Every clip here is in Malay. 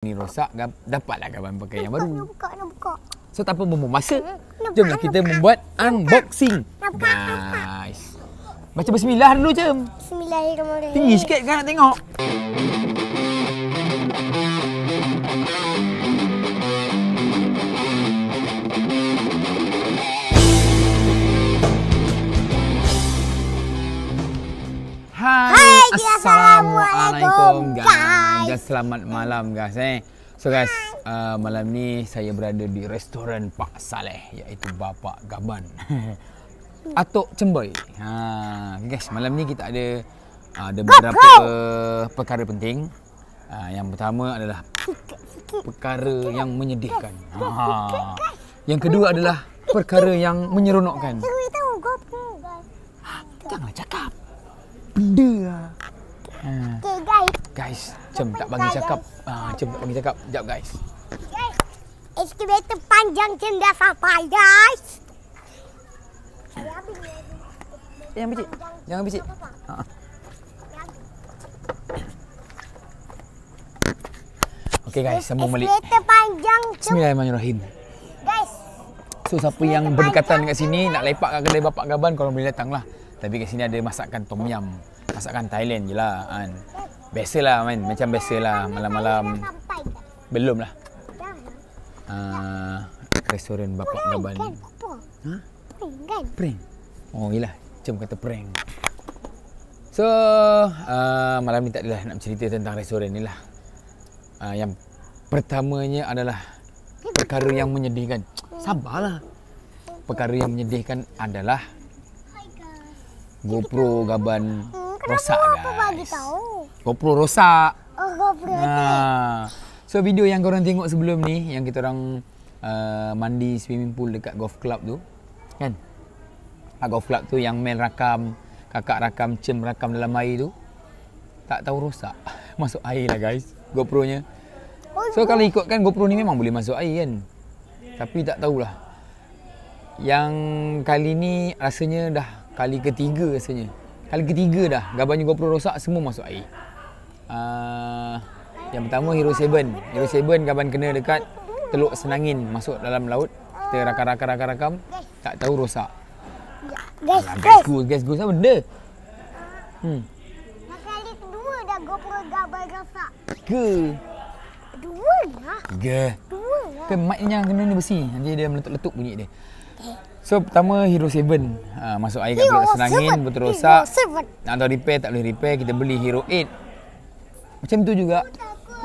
ni rosak dapatlah gaban pakai buka, yang baru. Nak buka, nak buka. So tak apa membuang masa. Hmm, Jomlah kita membuat unboxing. Guys. Baca bismillah dulu je. Bismillahirrahmanirrahim. Tinggi sikit kan nak tengok. Hai, Hai Assalamualaikum. Assalamualaikum dan selamat malam guys eh. So guys, uh, malam ni saya berada di restoran Pak Saleh iaitu Bapak Gaban. Atuk Cemboi. Ha, guys, malam ni kita ada uh, ada beberapa perkara penting. Uh, yang pertama adalah perkara yang menyedihkan. Ha. Yang kedua adalah perkara yang menyeronokkan. Ha, jangan tahu, gopeng. Janganlah cakap. Benda lah. Okay, hmm. guys. Guys, jom ah, tak bagi cakap. Ah, jom tak bagi cakap. Jap, guys. Guys, eskibator panjang jom dah sampai, guys. Jangan bicik. Jangan bicik. Okay guys, sambung balik. Bismillahirrahmanirrahim. Guys. So siapa yang berdekatan dekat sini nak lepak kat kedai bapak gaban, korang boleh datang lah. Tapi kat sini ada masakan tom yam masakan Thailand je lah kan. Biasalah kan, macam biasalah malam-malam belum lah. Uh, restoran bapak kan, ha? kan? Prank. Oh iyalah, macam kata prank. So, uh, malam ni tak adalah nak cerita tentang restoran ni lah. Uh, yang pertamanya adalah perkara yang menyedihkan. Hmm. Sabarlah. Perkara yang menyedihkan adalah GoPro gaban hmm rosak kenapa guys. Kenapa bagi tahu? GoPro rosak. Oh, GoPro ha. So video yang kau orang tengok sebelum ni yang kita orang uh, mandi swimming pool dekat golf club tu kan? Ha, golf club tu yang Mel rakam, kakak rakam, Cem rakam dalam air tu tak tahu rosak. Masuk air lah guys GoPro-nya. Oh, so kalau ikutkan GoPro ni memang boleh masuk air kan? Tapi tak tahulah. Yang kali ni rasanya dah kali ketiga rasanya Kali ketiga dah Gabarnya GoPro rosak Semua masuk air uh, Yang pertama Hero 7 Hero 7 gaban kena dekat Teluk Senangin Masuk dalam laut Kita rakam-rakam-rakam Tak tahu rosak Gas goose Gas goose apa benda Hmm Kali kedua dah GoPro gaban rosak Tiga Dua lah Tiga Dua lah Kan mic yang kena ni besi Nanti dia meletup-letup bunyi dia eh, So pertama Hero 7 ha, Masuk air kat Hero Blok Senangin Betul rosak Nak tahu repair tak boleh repair Kita beli Hero 8 Macam tu juga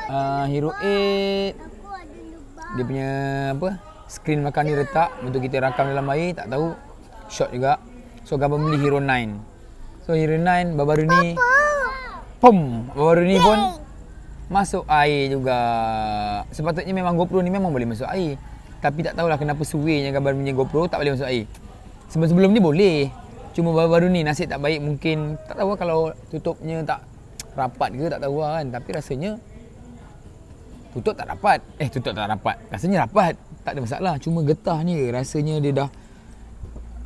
uh, Hero 8 Dia punya apa Screen makan ni retak Untuk kita rakam dalam air Tak tahu Shot juga So gambar beli Hero 9 So Hero 9 baru-baru ni Pum Baru-baru ni pun Masuk air juga Sepatutnya memang GoPro ni memang boleh masuk air tapi tak tahulah kenapa suwenya gambar punya GoPro tak boleh masuk air. Sebelum-sebelum ni boleh. Cuma baru-baru ni nasib tak baik mungkin tak tahu lah kalau tutupnya tak rapat ke tak tahu lah kan. Tapi rasanya tutup tak rapat. Eh tutup tak rapat. Rasanya rapat. Tak ada masalah. Cuma getah ni rasanya dia dah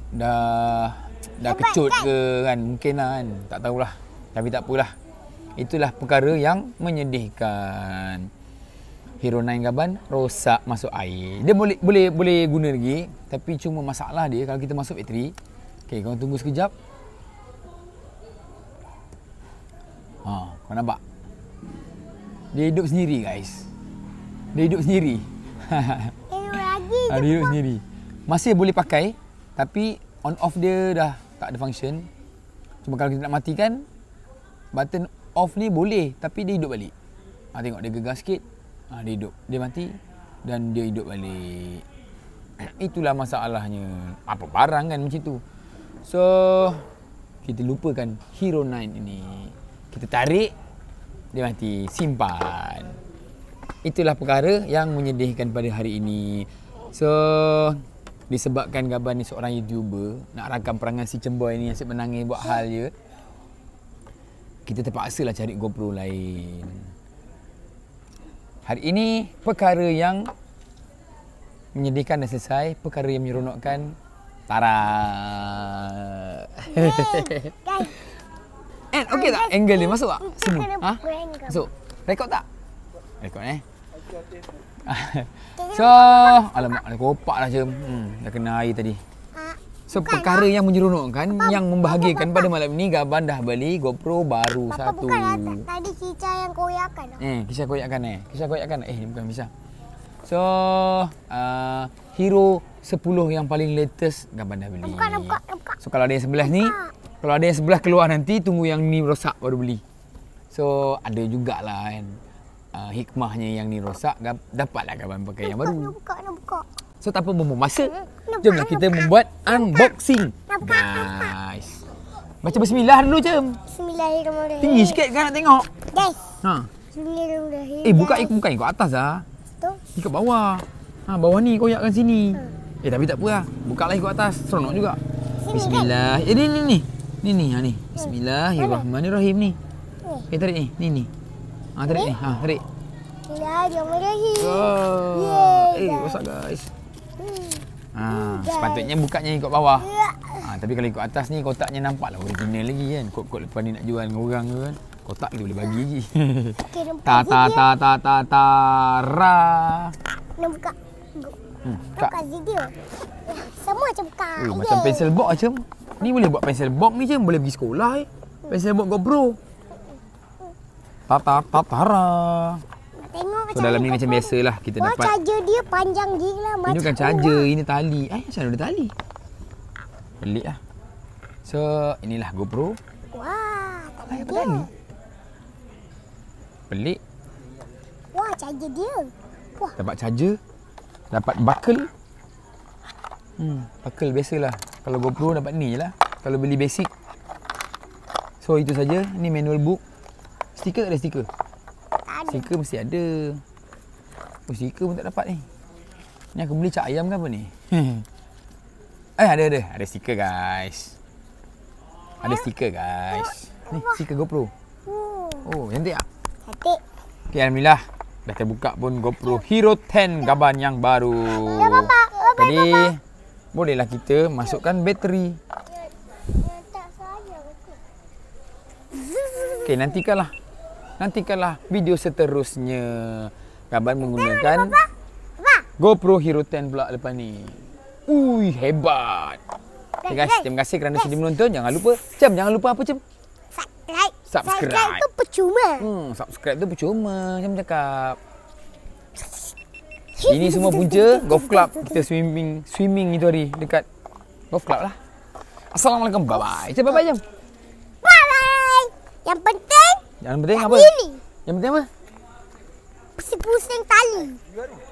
dah dah kecut kan? ke kan mungkin lah kan tak tahulah tapi tak apalah itulah perkara yang menyedihkan Hero 9 gaban rosak masuk air. Dia boleh boleh boleh guna lagi tapi cuma masalah dia kalau kita masuk bateri. Okey, kau tunggu sekejap. Ha, kau nampak? Dia hidup sendiri guys. Dia hidup sendiri. Eh, lagi ha, dia hidup sendiri. Masih boleh pakai tapi on off dia dah tak ada function. Cuma kalau kita nak matikan button off ni boleh tapi dia hidup balik. Ha, tengok dia gegar sikit ha, Dia hidup Dia mati Dan dia hidup balik eh, Itulah masalahnya Apa ah, barang kan macam tu So Kita lupakan Hero 9 ini Kita tarik Dia mati Simpan Itulah perkara yang menyedihkan pada hari ini So Disebabkan Gaban ni seorang YouTuber Nak rakam perangan si cemboy ni Asyik menangis buat hal je Kita lah cari GoPro lain Hari ini perkara yang menyedihkan dan selesai, perkara yang menyeronokkan tara. Eh, okey tak? Angle dia masuk tak? Semua. Ha? Masuk. Rekod tak? Rekod eh. so, alamak, ada kopak dah je. Hmm, dah kena air tadi. So bukan perkara lah. yang menyeronokkan yang membahagiakan apa, pada malam ini Gaban dah beli GoPro baru apa, satu. Apa bukan lah. tadi kisah yang koyakkan. Lah. Eh, kisah koyakkan eh. Kisah koyakkan. Eh, bukan bisa. So, uh, hero sepuluh yang paling latest Gaban dah beli. Bukan, bukan, bukan. So, kalau ada yang sebelah ni, kalau ada yang sebelah keluar nanti, tunggu yang ni rosak baru beli. So, ada jugalah kan. Uh, hikmahnya yang ni rosak, dapatlah Gaban pakai buka, yang baru. Nak buka, nak buka. So, tak apa, bumbu masa. Hmm. Jomlah kita membuat unboxing. Guys. Baca bismillah dulu je. Bismillahirrahmanirrahim. Tinggi sikit kan nak tengok. Guys. Ha. Bismillahirrahmanirrahim. Eh buka ikut bukan ikut atas ah. Tu. Ikut bawah. Ha bawah ni koyakkan sini. Ha. Eh tapi tak apalah. Buka lah ikut atas. Seronok juga. Sini, Bismillah. Eh ni ni ni. Ni ni ha ni. Hmm. Bismillahirrahmanirrahim ni. Ni. Eh tarik ni. Ni ni. Ha tarik ni. Eh? Ha tarik. Bismillahirrahmanirrahim. Oh. Yeay. Eh what's guys? Hmm. Ha, sepatutnya bukanya ikut bawah. Ya. Ha, tapi kalau ikut atas ni kotaknya nampaklah original lagi kan. Kot-kot lepas ni nak jual dengan orang kan. Kotak dia boleh bagi lagi. ta ta ta ta ta ta ra. Nak buka. Hmm, buka video. Sama ya, macam buka. Uh, macam pencil box macam. Ni boleh buat pencil box ni je. Boleh pergi sekolah eh. Pencil box GoPro. Ta ta ta ta ra macam so, dalam ni macam biasalah kita dapat. Wah, charger dia panjang gila. Ini bukan charger, ni. ini tali. Eh, macam mana ada tali? Pelik lah. So, inilah GoPro. Wah, tak ada. Apa ni? Pelik. Wah, charger dia. Wah. Dapat charger. Dapat buckle. Hmm, buckle biasalah. Kalau GoPro dapat ni je lah. Kalau beli basic. So, itu saja. Ni manual book. Stiker tak ada stiker? Sika mesti ada. Oh, sika pun tak dapat ni. Ni aku beli cak ayam ke apa ni? eh, ada ada. Ada sika guys. Ada sika guys. Ni sika GoPro. Oh, cantik ah. Cantik. Okay, alhamdulillah. Dah terbuka pun GoPro Hero 10 gaban yang baru. Ya, Jadi, bolehlah kita masukkan bateri. Ya, ya, okay, nantikanlah nantikanlah video seterusnya. Kaban menggunakan GoPro Hero 10 pula lepas ni. Ui, hebat. Terima kasih, terima kasih kerana sudi menonton. Jangan lupa, Cem, jangan lupa apa, Cem? Subscribe. Subscribe tu percuma. Hmm, subscribe tu percuma. Cem cakap. Ini semua punca golf club kita swimming swimming itu hari dekat golf club lah. Assalamualaikum. Bye-bye. Cem, bye-bye, Cem. Bye-bye. Yang penting yang penting apa? Yang penting apa? Pusing-pusing tali. Ya,